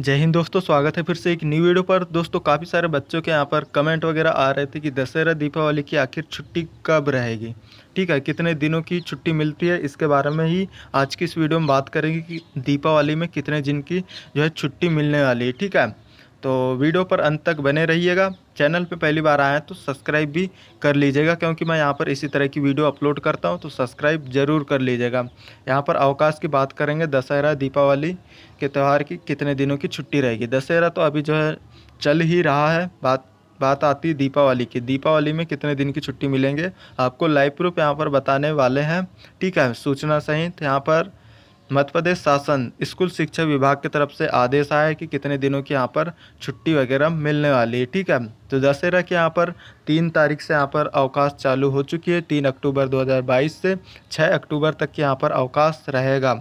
जय हिंद दोस्तों स्वागत है फिर से एक न्यू वीडियो पर दोस्तों काफ़ी सारे बच्चों के यहाँ पर कमेंट वगैरह आ रहे थे कि दशहरा दीपावली की आखिर छुट्टी कब रहेगी ठीक है कितने दिनों की छुट्टी मिलती है इसके बारे में ही आज की इस वीडियो में बात करेंगे कि दीपावली में कितने दिन की जो है छुट्टी मिलने वाली है ठीक है तो वीडियो पर अंत तक बने रहिएगा चैनल पे पहली बार आए हैं तो सब्सक्राइब भी कर लीजिएगा क्योंकि मैं यहाँ पर इसी तरह की वीडियो अपलोड करता हूँ तो सब्सक्राइब ज़रूर कर लीजिएगा यहाँ पर अवकाश की बात करेंगे दशहरा दीपावली के त्यौहार की कितने दिनों की छुट्टी रहेगी दशहरा तो अभी जो है चल ही रहा है बात बात आती है दीपावली की दीपावली में कितने दिन की छुट्टी मिलेंगे आपको लाइव प्रूफ यहाँ पर बताने वाले हैं ठीक है सूचना सहित यहाँ पर मध्य प्रदेश शासन स्कूल शिक्षा विभाग की तरफ से आदेश आया है कि कितने दिनों की यहाँ पर छुट्टी वगैरह मिलने वाली है ठीक है तो दशहरा के यहाँ पर तीन तारीख से यहाँ पर अवकाश चालू हो चुकी है तीन अक्टूबर 2022 से छः अक्टूबर तक के यहाँ पर अवकाश रहेगा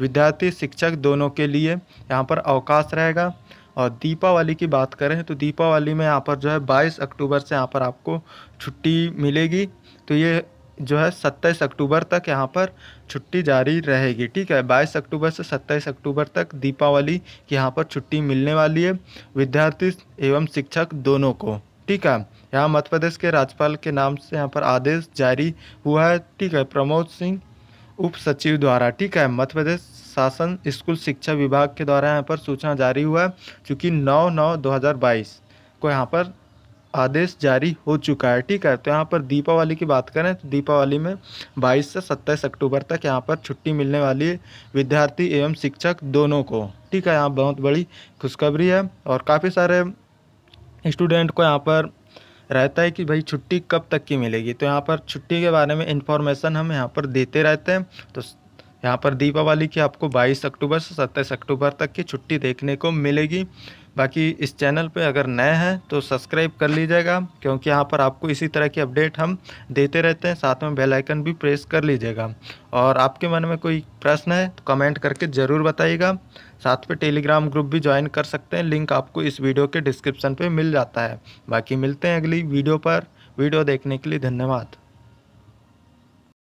विद्यार्थी शिक्षक दोनों के लिए यहाँ पर अवकाश रहेगा और दीपावली की बात करें तो दीपावली में यहाँ पर जो है बाईस अक्टूबर से यहाँ पर आपको छुट्टी मिलेगी तो ये जो है सत्ताईस अक्टूबर तक यहाँ पर छुट्टी जारी रहेगी ठीक है बाईस अक्टूबर से सत्ताईस अक्टूबर तक दीपावली की यहाँ पर छुट्टी मिलने वाली है विद्यार्थी एवं शिक्षक दोनों को ठीक है यहाँ मध्य प्रदेश के राज्यपाल के नाम से यहाँ पर आदेश जारी हुआ है ठीक है प्रमोद सिंह उप सचिव द्वारा ठीक है मध्य प्रदेश शासन स्कूल शिक्षा विभाग के द्वारा यहाँ पर सूचना जारी हुआ है चूँकि नौ नौ दो को यहाँ पर आदेश जारी हो चुका है ठीक है तो यहाँ पर दीपावली की बात करें तो दीपावली में 22 से 27 अक्टूबर तक यहाँ पर छुट्टी मिलने वाली है विद्यार्थी एवं शिक्षक दोनों को ठीक है यहाँ बहुत बड़ी खुशखबरी है और काफ़ी सारे स्टूडेंट को यहाँ पर रहता है कि भाई छुट्टी कब तक की मिलेगी तो यहाँ पर छुट्टी के बारे में इन्फॉर्मेशन हम यहाँ पर देते रहते हैं तो यहाँ पर दीपावली की आपको 22 अक्टूबर से 27 अक्टूबर तक की छुट्टी देखने को मिलेगी बाकी इस चैनल पे अगर नए हैं तो सब्सक्राइब कर लीजिएगा क्योंकि यहाँ पर आपको इसी तरह की अपडेट हम देते रहते हैं साथ में बेल आइकन भी प्रेस कर लीजिएगा और आपके मन में कोई प्रश्न है तो कमेंट करके ज़रूर बताइएगा साथ में टेलीग्राम ग्रुप भी ज्वाइन कर सकते हैं लिंक आपको इस वीडियो के डिस्क्रिप्शन पर मिल जाता है बाकी मिलते हैं अगली वीडियो पर वीडियो देखने के लिए धन्यवाद